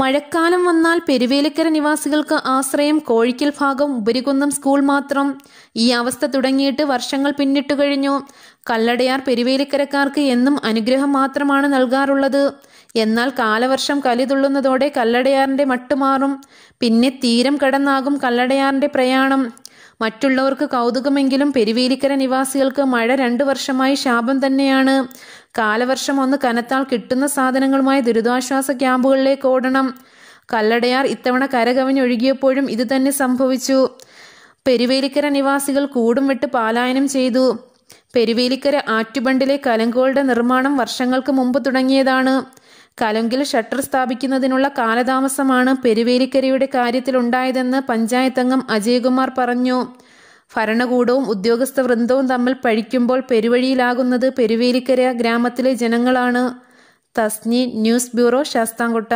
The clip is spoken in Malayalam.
മഴക്കാലം വന്നാൽ പെരുവേലിക്കര നിവാസികൾക്ക് ആശ്രയം കോഴിക്കൽ ഭാഗം ഉപരികുന്നം സ്കൂൾ മാത്രം ഈ അവസ്ഥ തുടങ്ങിയിട്ട് വർഷങ്ങൾ പിന്നിട്ട് കഴിഞ്ഞു കല്ലടയാർ പെരുവേലിക്കരക്കാർക്ക് എന്നും അനുഗ്രഹം മാത്രമാണ് നൽകാറുള്ളത് എന്നാൽ കാലവർഷം കലിതുള്ളുന്നതോടെ കല്ലടയാറിന്റെ മട്ടുമാറും പിന്നെ തീരം കടന്നാകും കല്ലടയാറിന്റെ പ്രയാണം മറ്റുള്ളവർക്ക് കൗതുകമെങ്കിലും പെരുവേലിക്കര നിവാസികൾക്ക് മഴ രണ്ടു വർഷമായി ശാപം തന്നെയാണ് കാലവർഷം ഒന്ന് കനത്താൽ കിട്ടുന്ന സാധനങ്ങളുമായി ദുരിതാശ്വാസ ക്യാമ്പുകളിലേക്ക് ഓടണം കല്ലടയാർ ഇത്തവണ കരകവിഞ്ഞൊഴുകിയപ്പോഴും ഇത് തന്നെ സംഭവിച്ചു പെരുവേലിക്കര നിവാസികൾ കൂടും വിട്ട് പാലായനം ചെയ്തു പെരുവേലിക്കര ആറ്റുബണ്ടിലെ കലങ്കോളുടെ നിർമ്മാണം വർഷങ്ങൾക്ക് മുമ്പ് തുടങ്ങിയതാണ് കലങ്കിൽ ഷട്ടർ സ്ഥാപിക്കുന്നതിനുള്ള കാലതാമസമാണ് പെരുവേലിക്കരയുടെ കാര്യത്തിലുണ്ടായതെന്ന് പഞ്ചായത്തംഗം അജയകുമാർ പറഞ്ഞു ഭരണകൂടവും ഉദ്യോഗസ്ഥ വൃന്ദവും തമ്മിൽ പഴിക്കുമ്പോൾ പെരുവഴിയിലാകുന്നത് പെരുവേലിക്കര ഗ്രാമത്തിലെ ജനങ്ങളാണ് തസ്നി ന്യൂസ് ബ്യൂറോ ശാസ്താംകോട്ട